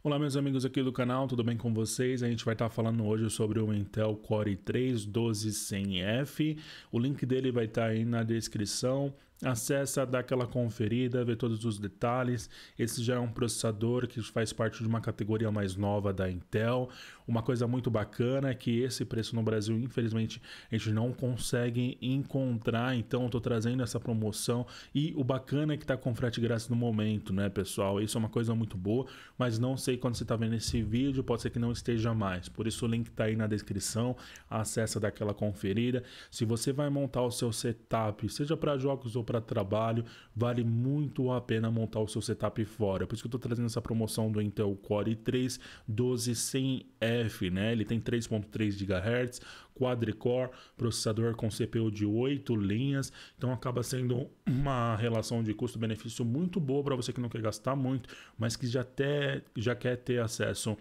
Olá meus amigos aqui do canal, tudo bem com vocês? A gente vai estar tá falando hoje sobre o Intel Core i3 12100F. O link dele vai estar tá aí na descrição. Acessa, dá aquela conferida, vê todos os detalhes. Esse já é um processador que faz parte de uma categoria mais nova da Intel. Uma coisa muito bacana é que esse preço no Brasil, infelizmente, a gente não consegue encontrar, então estou trazendo essa promoção. E o bacana é que está com frete grátis no momento, né, pessoal? Isso é uma coisa muito boa, mas não sei quando você está vendo esse vídeo, pode ser que não esteja mais. Por isso o link está aí na descrição, acessa, dá aquela conferida. Se você vai montar o seu setup, seja para jogos ou para trabalho, vale muito a pena montar o seu setup fora. Por isso que eu estou trazendo essa promoção do Intel Core i3 12100F, né? Ele tem 3.3 GHz, quadricore, processador com CPU de 8 linhas, então acaba sendo uma relação de custo-benefício muito boa para você que não quer gastar muito, mas que já, até, já quer ter acesso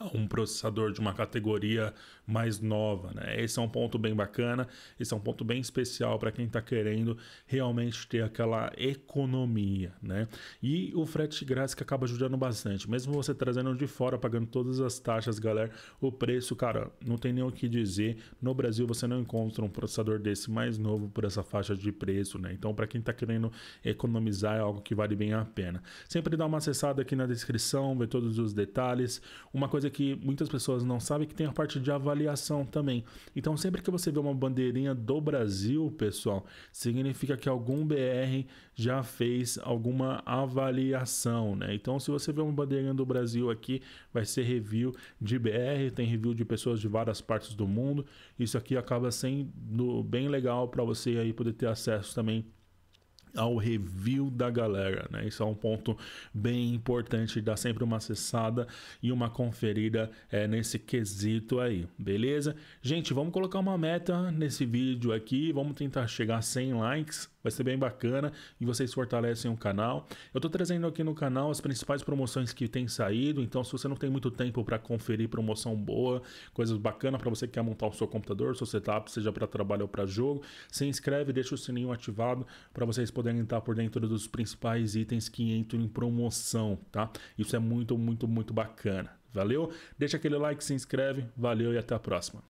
a um processador de uma categoria mais nova. Né? Esse é um ponto bem bacana, esse é um ponto bem especial para quem está querendo realmente ter aquela economia. Né? E o frete grátis que acaba ajudando bastante. Mesmo você trazendo de fora, pagando todas as taxas, galera, o preço, cara, não tem nem o que dizer. No Brasil você não encontra um processador desse mais novo por essa faixa de preço. Né? Então, para quem está querendo economizar, é algo que vale bem a pena. Sempre dá uma acessada aqui na descrição, ver todos os detalhes. Uma coisa coisa que muitas pessoas não sabem que tem a parte de avaliação também. Então, sempre que você vê uma bandeirinha do Brasil, pessoal, significa que algum BR já fez alguma avaliação, né? Então, se você vê uma bandeirinha do Brasil aqui, vai ser review de BR, tem review de pessoas de várias partes do mundo. Isso aqui acaba sendo bem legal para você aí poder ter acesso também ao review da galera, né? Isso é um ponto bem importante, dá sempre uma acessada e uma conferida é, nesse quesito aí, beleza? Gente, vamos colocar uma meta nesse vídeo aqui, vamos tentar chegar a 100 likes Vai ser bem bacana e vocês fortalecem o canal. Eu estou trazendo aqui no canal as principais promoções que têm saído, então se você não tem muito tempo para conferir promoção boa, coisas bacanas para você que quer montar o seu computador, seu setup, seja para trabalho ou para jogo, se inscreve, deixa o sininho ativado para vocês poderem entrar por dentro dos principais itens que entram em promoção, tá? Isso é muito, muito, muito bacana. Valeu? Deixa aquele like, se inscreve, valeu e até a próxima.